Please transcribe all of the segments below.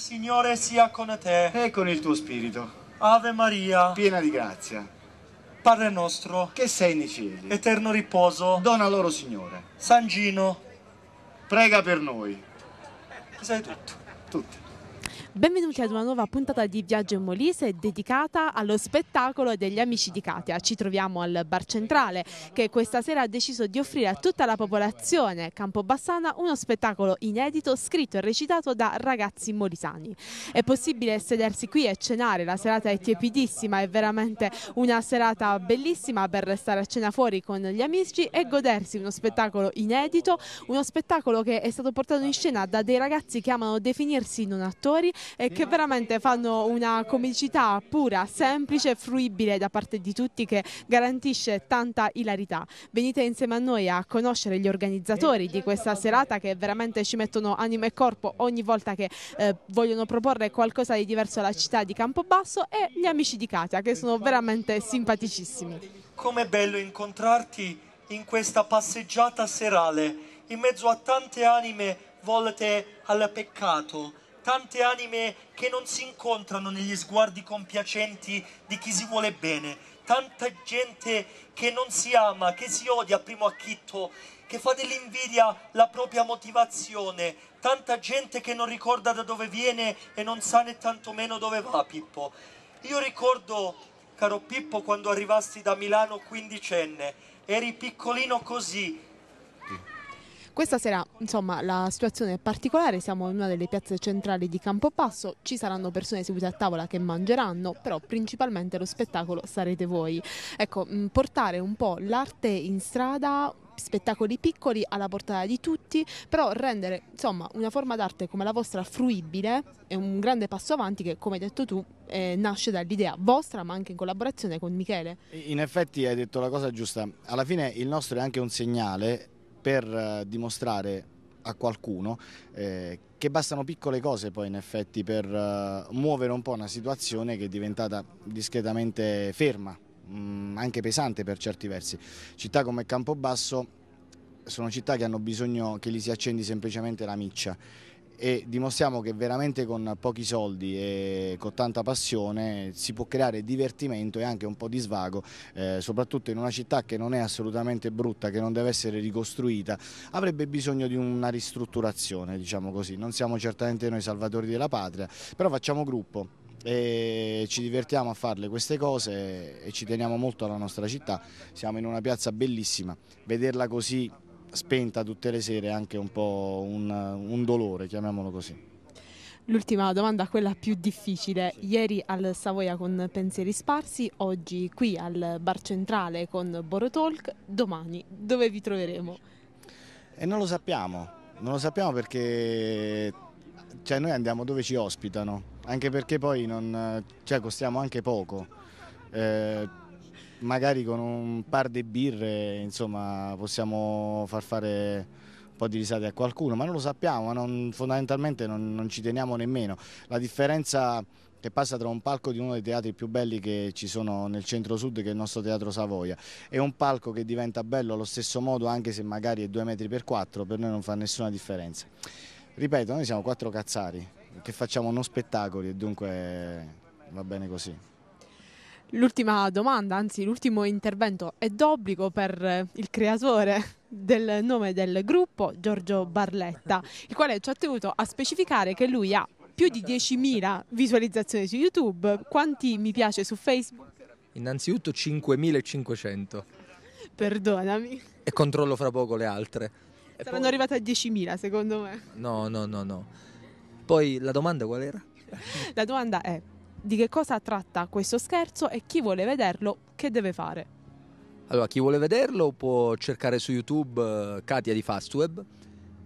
Signore sia con te. E con il tuo spirito. Ave Maria. Piena di grazia. Padre nostro. Che sei nei cieli. Eterno riposo. Dona loro, Signore. San Gino. Prega per noi. Sei tutto. Tutti. Benvenuti ad una nuova puntata di Viaggio in Molise dedicata allo spettacolo degli amici di Katia. Ci troviamo al Bar Centrale che questa sera ha deciso di offrire a tutta la popolazione campobassana uno spettacolo inedito scritto e recitato da ragazzi molisani. È possibile sedersi qui e cenare, la serata è tiepidissima, è veramente una serata bellissima per restare a cena fuori con gli amici e godersi uno spettacolo inedito, uno spettacolo che è stato portato in scena da dei ragazzi che amano definirsi non attori e che veramente fanno una comicità pura, semplice e fruibile da parte di tutti che garantisce tanta ilarità. Venite insieme a noi a conoscere gli organizzatori di questa serata che veramente ci mettono anima e corpo ogni volta che eh, vogliono proporre qualcosa di diverso alla città di Campobasso e gli amici di Katia che sono veramente simpaticissimi. Com'è bello incontrarti in questa passeggiata serale in mezzo a tante anime volte al peccato tante anime che non si incontrano negli sguardi compiacenti di chi si vuole bene, tanta gente che non si ama, che si odia a primo acchitto, che fa dell'invidia la propria motivazione, tanta gente che non ricorda da dove viene e non sa né tantomeno dove va Pippo. Io ricordo, caro Pippo, quando arrivasti da Milano quindicenne, eri piccolino così, questa sera insomma la situazione è particolare, siamo in una delle piazze centrali di Campobasso, ci saranno persone sedute a tavola che mangeranno, però principalmente lo spettacolo sarete voi. Ecco, mm, portare un po' l'arte in strada spettacoli piccoli alla portata di tutti, però rendere insomma una forma d'arte come la vostra fruibile è un grande passo avanti che come hai detto tu eh, nasce dall'idea vostra ma anche in collaborazione con Michele. In effetti hai detto la cosa giusta, alla fine il nostro è anche un segnale per eh, dimostrare a qualcuno eh, che bastano piccole cose poi in effetti per eh, muovere un po' una situazione che è diventata discretamente ferma, mh, mm, anche pesante per certi versi. Città come Campobasso sono città che hanno bisogno che gli si accendi semplicemente la miccia e dimostriamo che veramente con pochi soldi e con tanta passione si può creare divertimento e anche un po' di svago, eh, soprattutto in una città che non è assolutamente brutta, che non deve essere ricostruita, avrebbe bisogno di una ristrutturazione, diciamo così. Non siamo certamente noi salvatori della patria, però facciamo gruppo e ci divertiamo a farle queste cose e ci teniamo molto alla nostra città, siamo in una piazza bellissima, vederla così spenta tutte le sere anche un po' un, un dolore, chiamiamolo così. L'ultima domanda, quella più difficile. Ieri al Savoia con Pensieri Sparsi, oggi qui al Bar Centrale con Borotalk, domani dove vi troveremo? E non lo sappiamo, non lo sappiamo perché cioè, noi andiamo dove ci ospitano, anche perché poi non, cioè, costiamo anche poco. Eh, Magari con un par di birre insomma, possiamo far fare un po' di risate a qualcuno, ma non lo sappiamo, non, fondamentalmente non, non ci teniamo nemmeno. La differenza che passa tra un palco di uno dei teatri più belli che ci sono nel centro-sud, che è il nostro Teatro Savoia, e un palco che diventa bello allo stesso modo, anche se magari è due metri per quattro, per noi non fa nessuna differenza. Ripeto, noi siamo quattro cazzari, che facciamo non spettacoli e dunque va bene così. L'ultima domanda, anzi l'ultimo intervento è d'obbligo per eh, il creatore del nome del gruppo, Giorgio Barletta, il quale ci ha tenuto a specificare che lui ha più di 10.000 visualizzazioni su YouTube, quanti mi piace su Facebook? Innanzitutto 5.500. Perdonami. E controllo fra poco le altre. E Saranno poi... arrivate a 10.000 secondo me. No, no, no, no. Poi la domanda qual era? La domanda è di che cosa tratta questo scherzo e chi vuole vederlo che deve fare. Allora, chi vuole vederlo può cercare su YouTube eh, Katia di Fastweb.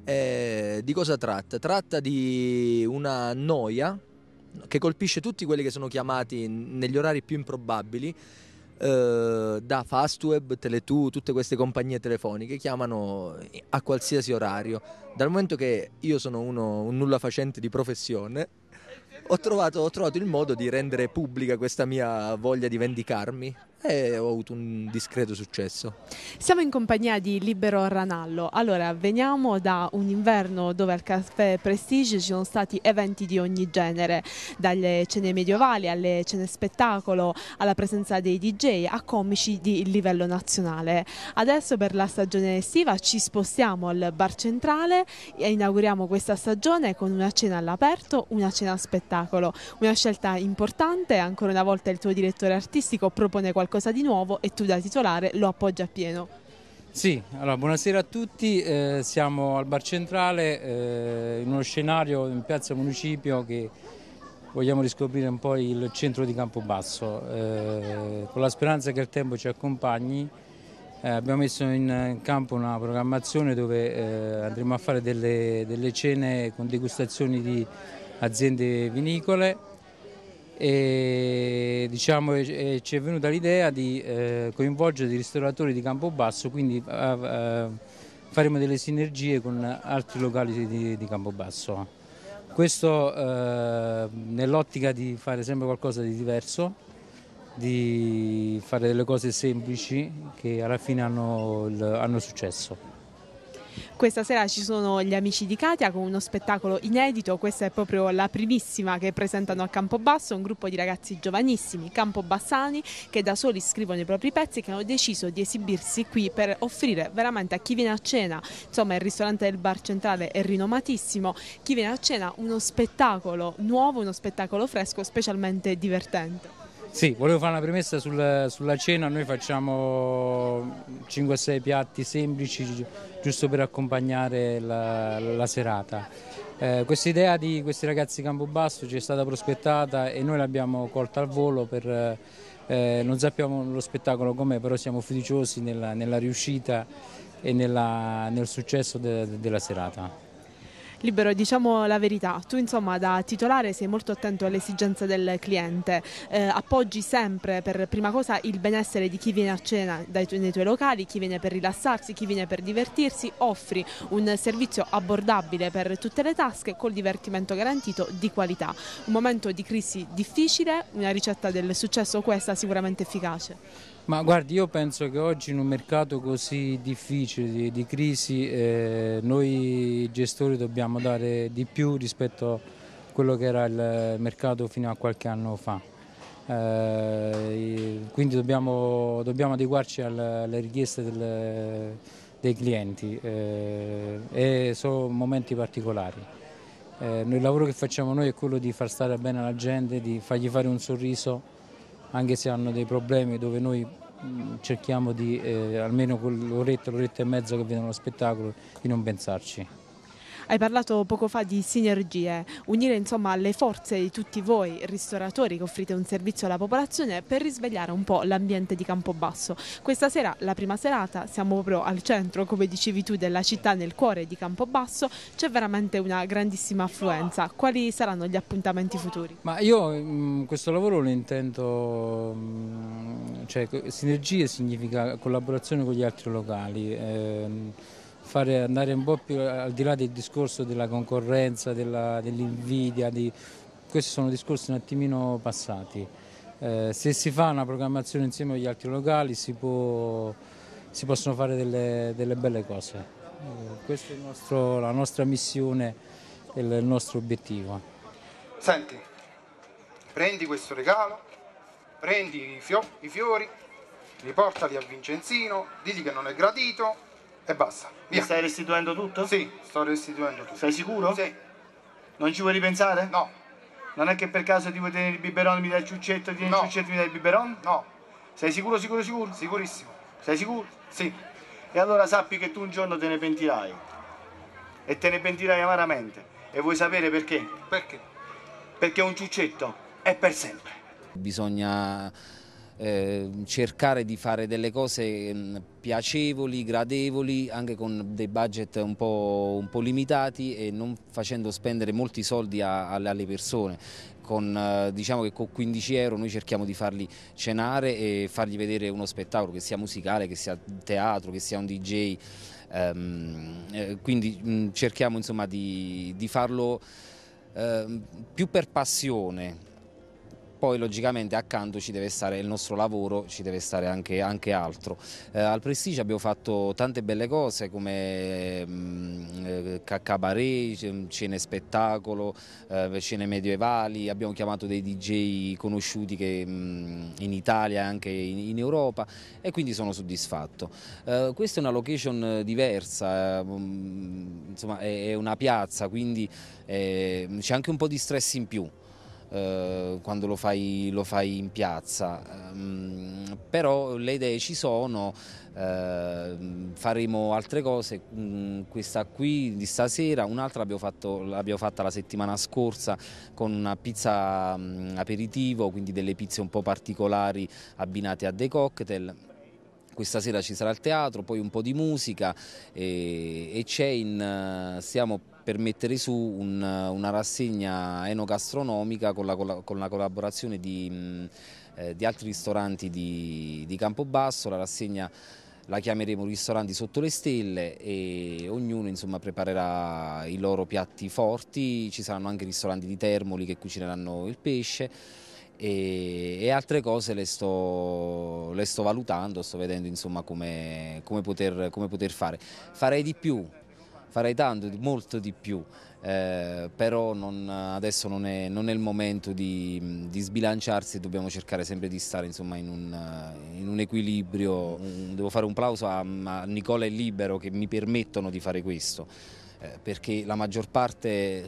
Eh, di cosa tratta? Tratta di una noia che colpisce tutti quelli che sono chiamati negli orari più improbabili eh, da Fastweb, Teletu, tutte queste compagnie telefoniche chiamano eh, a qualsiasi orario. Dal momento che io sono uno, un nulla facente di professione, ho trovato, ho trovato il modo di rendere pubblica questa mia voglia di vendicarmi e ho avuto un discreto successo. Siamo in compagnia di Libero Ranallo, allora veniamo da un inverno dove al Caffè Prestige ci sono stati eventi di ogni genere, dalle cene medievali alle cene spettacolo, alla presenza dei DJ, a comici di livello nazionale. Adesso per la stagione estiva ci spostiamo al bar centrale e inauguriamo questa stagione con una cena all'aperto, una cena spettacolo, una scelta importante, ancora una volta il tuo direttore artistico propone qualcosa qualcosa di nuovo e tu da titolare lo appoggi appieno. Sì, allora, buonasera a tutti, eh, siamo al Bar Centrale eh, in uno scenario in Piazza Municipio che vogliamo riscoprire un po' il centro di Campobasso, eh, con la speranza che il tempo ci accompagni. Eh, abbiamo messo in campo una programmazione dove eh, andremo a fare delle, delle cene con degustazioni di aziende vinicole e diciamo, e ci è venuta l'idea di eh, coinvolgere dei ristoratori di Campobasso, quindi eh, eh faremo delle sinergie con altri locali di, di Campobasso. Questo eh, nell'ottica di fare sempre qualcosa di diverso, di fare delle cose semplici che alla fine hanno, hanno successo. Questa sera ci sono gli amici di Katia con uno spettacolo inedito, questa è proprio la primissima che presentano a Campobasso, un gruppo di ragazzi giovanissimi, campobassani, che da soli scrivono i propri pezzi che hanno deciso di esibirsi qui per offrire veramente a chi viene a cena, insomma il ristorante del bar centrale è rinomatissimo, chi viene a cena uno spettacolo nuovo, uno spettacolo fresco, specialmente divertente. Sì, volevo fare una premessa sul, sulla cena, noi facciamo 5-6 piatti semplici giusto per accompagnare la, la serata. Eh, questa idea di questi ragazzi Campobasso ci è stata prospettata e noi l'abbiamo colta al volo per, eh, non sappiamo lo spettacolo com'è, però siamo fiduciosi nella, nella riuscita e nella, nel successo de, de, della serata. Libero, diciamo la verità, tu insomma da titolare sei molto attento alle esigenze del cliente, eh, appoggi sempre per prima cosa il benessere di chi viene a cena dai tu- nei tuoi locali, chi viene per rilassarsi, chi viene per divertirsi, offri un servizio abbordabile per tutte le tasche col divertimento garantito di qualità. Un momento di crisi difficile, una ricetta del successo questa sicuramente efficace. Ma guardi, io penso che oggi in un mercato così difficile, di, di crisi, eh, noi gestori dobbiamo dare di più rispetto a quello che era il mercato fino a qualche anno fa. Eh, quindi dobbiamo, dobbiamo adeguarci alla, alle richieste del, dei clienti eh, e sono momenti particolari. Eh, il lavoro che facciamo noi è quello di far stare bene alla gente, di fargli fare un sorriso anche se hanno dei problemi dove noi mm, cerchiamo di, eh, almeno quell'oretta, l'oretta e mezza che vedono lo spettacolo, di non pensarci. Hai parlato poco fa di sinergie, unire insomma le forze di tutti voi ristoratori che offrite un servizio alla popolazione per risvegliare un po' l'ambiente di Campobasso. Questa sera, la prima serata, siamo proprio al centro, come dicevi tu, della città, nel cuore di Campobasso, c'è veramente una grandissima affluenza. Quali saranno gli appuntamenti futuri? Ma io mh, mm, questo lavoro lo intendo, mh, mm, cioè sinergie significa collaborazione con gli altri locali. Ehm, fare, andare un po' più al di là del discorso della concorrenza, dell'invidia, dell questi sono discorsi un attimino passati. Eh, se si fa una programmazione insieme agli altri locali si, può, si possono fare delle, delle belle cose. Eh, questa è nostro, la nostra missione e il nostro obiettivo. Senti, prendi questo regalo, prendi i, i fiori, riportali a Vincenzino, digli che non è gradito e basta. Mi stai restituendo tutto? Sì, sto restituendo tutto. Sei sicuro? Sì. Non ci vuoi ripensare? No. Non è che per caso ti vuoi tenere il biberon mi dai il ciuccetto, tieni no. il ciuccetto mi dai il biberon? No. Sei sicuro, sicuro, sicuro? Sicurissimo. Sei sicuro? Sì. E allora sappi che tu un giorno te ne pentirai. E te ne pentirai amaramente. E vuoi sapere perché? Perché? Perché un ciuccetto è per sempre. Bisogna Ehm, cercare di fare delle cose mm, piacevoli, gradevoli, anche con dei budget un po', un po limitati e non facendo spendere molti soldi a, a, alle persone. Con, eh, diciamo che con 15 euro noi cerchiamo di farli cenare e fargli vedere uno spettacolo, che sia musicale, che sia teatro, che sia un DJ. Um, ehm, eh, quindi um, cerchiamo insomma, di, di farlo uh, più per passione poi logicamente accanto ci deve stare il nostro lavoro, ci deve stare anche, anche altro. Eh, al Prestige abbiamo fatto tante belle cose come mh, mm, eh, cabaret, cene spettacolo, eh, cene medievali, abbiamo chiamato dei DJ conosciuti che, mh, mm, in Italia e anche in, in, Europa e quindi sono soddisfatto. Eh, questa è una location diversa, mh, eh, mm, insomma è, è, una piazza quindi eh, c'è anche un po' di stress in più. Eh, quando lo fai, lo fai, in piazza, ehm, però le idee ci sono, ehm, faremo altre cose, mm, questa qui di stasera, un'altra l'abbiamo fatta la settimana scorsa con una pizza mm, aperitivo, quindi delle pizze un po' particolari abbinate a dei cocktail. Questa sera ci sarà il teatro, poi un po' di musica e, e c'è in, stiamo per mettere su un, una rassegna enogastronomica con la, con la collaborazione di, mm, eh, di, altri ristoranti di, di Campobasso, la rassegna la chiameremo ristoranti sotto le stelle e ognuno insomma, preparerà i loro piatti forti, ci saranno anche ristoranti di Termoli che cucineranno il pesce e, e altre cose le sto le sto valutando, sto vedendo insomma come, come, poter, come poter fare. Farei di più, farei tanto, molto di più, eh, però non, adesso non è, non è, il momento di, di, sbilanciarsi, dobbiamo cercare sempre di stare insomma, in, un, in, un, equilibrio. Mm, devo fare un plauso a, a Nicola e Libero che mi permettono di fare questo, eh, perché la maggior parte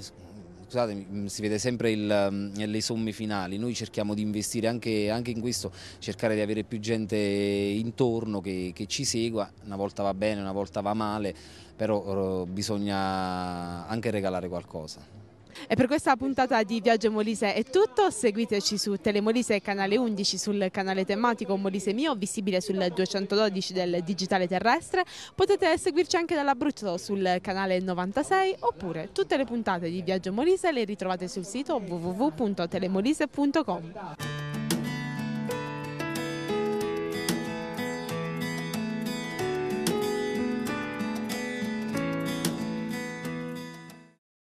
scusatemi, mm, si vede sempre il, mm, le somme finali, noi cerchiamo di investire anche, anche, in questo, cercare di avere più gente intorno che, che ci segua, una volta va bene, una volta va male, però oh, bisogna anche regalare qualcosa. E per questa puntata di Viaggio Molise è tutto, seguiteci su Telemolise canale 11 sul canale tematico Molise Mio, visibile sul 212 del digitale terrestre, potete seguirci anche dall'Abruzzo sul canale 96 oppure tutte le puntate di Viaggio Molise le ritrovate sul sito www.telemolise.com.